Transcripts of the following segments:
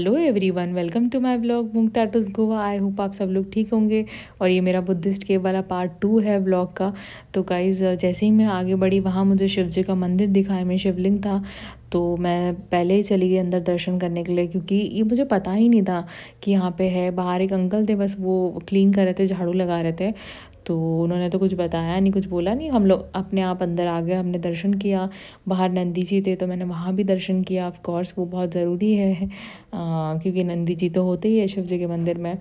hello everyone welcome to my blog मुंग टाटूस Goa I hope आप सब लोग ठीक होंगे और ये मेरा बुद्धिस्ट के वाला पार्ट टू है ब्लॉग का तो गाइज़ जैसे ही मैं आगे बढ़ी वहाँ मुझे शिव जी का मंदिर दिखाया मैं शिवलिंग था तो मैं पहले ही चली गई अंदर दर्शन करने के लिए क्योंकि ये मुझे पता ही नहीं था कि यहाँ पे है बाहर एक अंकल थे बस वो क्लीन कर रहे थे झाड़ू लगा रहे थे तो उन्होंने तो कुछ बताया नहीं कुछ बोला नहीं हम लोग अपने आप अंदर आ गए हमने दर्शन किया बाहर नंदी जी थे तो मैंने वहाँ भी दर्शन किया ऑफकोर्स वो बहुत ज़रूरी है आ, क्योंकि नंदी जी तो होते ही है शिव जी के मंदिर में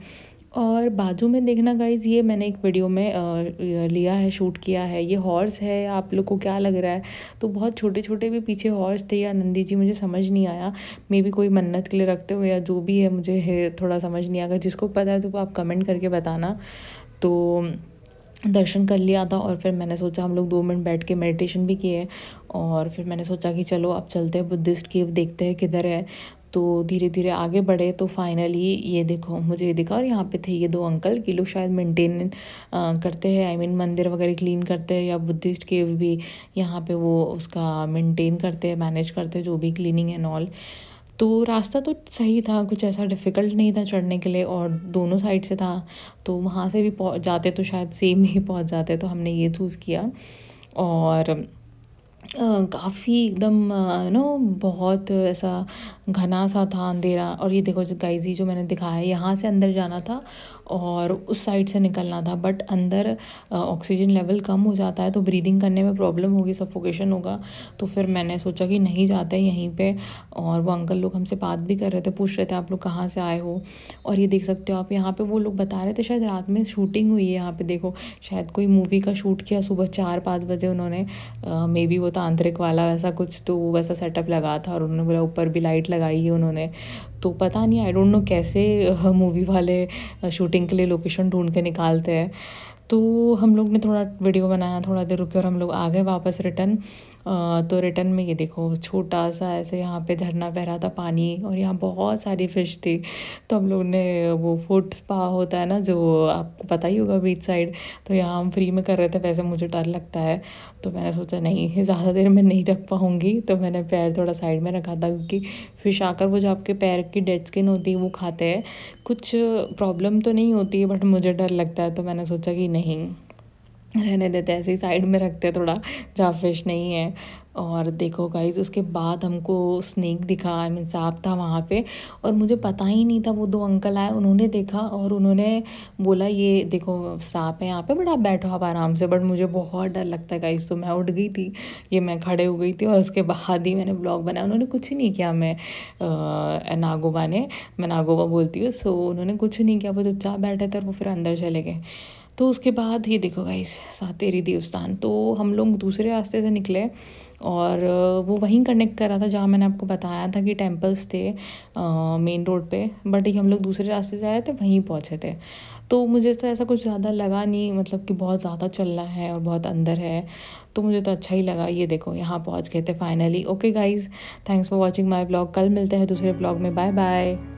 और बाजू में देखना गाइज ये मैंने एक वीडियो में लिया है शूट किया है ये हॉर्स है आप लोग को क्या लग रहा है तो बहुत छोटे छोटे भी पीछे हॉर्स थे या नंदी जी मुझे समझ नहीं आया मे भी कोई मन्नत के लिए रखते हो या जो भी है मुझे है, थोड़ा समझ नहीं आया जिसको पता है तो आप कमेंट करके बताना तो दर्शन कर लिया था और फिर मैंने सोचा हम लोग दो मिनट बैठ के मेडिटेशन भी किए और फिर मैंने सोचा कि चलो अब चलते हैं बुद्धिस्ट केव देखते हैं किधर है तो धीरे धीरे आगे बढ़े तो फाइनली ये देखो मुझे ये दिखा और यहाँ पे थे ये दो अंकल कि लोग शायद मेंटेन करते हैं आई मीन मंदिर वगैरह क्लीन करते हैं या बुद्धिस्ट केव भी यहाँ पे वो उसका मेंटेन करते हैं मैनेज करते हैं जो भी क्लीनिंग एंड ऑल तो रास्ता तो सही था कुछ ऐसा डिफ़िकल्ट नहीं था चढ़ने के लिए और दोनों साइड से था तो वहाँ से भी जाते तो शायद सेम ही पहुँच जाते तो हमने ये चूज़ किया और काफ़ी एकदम यू नो बहुत ऐसा घना सा था अंधेरा और ये देखो गाइजी जो मैंने दिखाया है यहाँ से अंदर जाना था और उस साइड से निकलना था बट अंदर ऑक्सीजन लेवल कम हो जाता है तो ब्रीदिंग करने में प्रॉब्लम होगी सफोकेशन होगा तो फिर मैंने सोचा कि नहीं जाते यहीं पे और वो अंकल लोग हमसे बात भी कर रहे थे पूछ रहे थे आप लोग कहाँ से आए हो और ये देख सकते हो आप यहाँ पे वो लोग बता रहे थे शायद रात में शूटिंग हुई है यहाँ पर देखो शायद कोई मूवी का शूट किया सुबह चार पाँच बजे उन्होंने मे बी वो तांत्रिक वाला वैसा कुछ तो वैसा सेटअप लगा था और उन्होंने बोला ऊपर भी लाइट लगाई है उन्होंने तो पता नहीं आई डोंट नो कैसे मूवी वाले शूटिंग के लिए लोकेशन ढूंढ के निकालते हैं तो हम लोग ने थोड़ा वीडियो बनाया थोड़ा देर रुके और हम लोग आ गए वापस रिटर्न तो रिटर्न में ये देखो छोटा सा ऐसे यहाँ पे झरना बह रहा था पानी और यहाँ बहुत सारी फ़िश थी तो हम लोग ने वो फूड स्पा होता है ना जो आपको पता ही होगा बीच साइड तो यहाँ हम फ्री में कर रहे थे वैसे मुझे डर लगता है तो मैंने सोचा नहीं ज़्यादा देर में नहीं रख पाऊँगी तो मैंने पैर थोड़ा साइड में रखा था क्योंकि फ़िश आकर वो जो आपके पैर की डेड स्किन होती है वो खाते हैं कुछ प्रॉब्लम तो नहीं होती है बट मुझे डर लगता है तो मैंने सोचा कि नहीं रहने देते हैं ऐसे ही साइड में रखते हैं थोड़ा जहाँ फिश नहीं है और देखो गाइज उसके बाद हमको स्नेक दिखा आई मीन सांप था वहाँ पे और मुझे पता ही नहीं था वो दो अंकल आए उन्होंने देखा और उन्होंने बोला ये देखो सांप है यहाँ पे बट आप बैठो आप आराम से बट मुझे बहुत डर लगता है गाइज तो मैं उठ गई थी ये मैं खड़े हो गई थी और उसके बाद ही मैंने ब्लॉग बनाया उन्होंने कुछ नहीं किया मैं नागोबा ने मैं नागोबा बोलती हूँ सो उन्होंने कुछ नहीं किया वो जब चाह बैठे थे और वो फिर अंदर चले गए तो उसके बाद ये देखो गाइस सातेरी देवस्थान तो हम लोग दूसरे रास्ते से निकले और वो वहीं कनेक्ट कर रहा था जहाँ मैंने आपको बताया था कि टेम्पल्स थे मेन रोड पे बट ये हम लोग दूसरे रास्ते से आए थे वहीं पहुँचे थे तो मुझे तो ऐसा कुछ ज़्यादा लगा नहीं मतलब कि बहुत ज़्यादा चलना है और बहुत अंदर है तो मुझे तो अच्छा ही लगा ये देखो यहाँ पहुँच गए थे finally okay guys thanks for watching my blog कल मिलते हैं दूसरे ब्लॉग में बाय बाय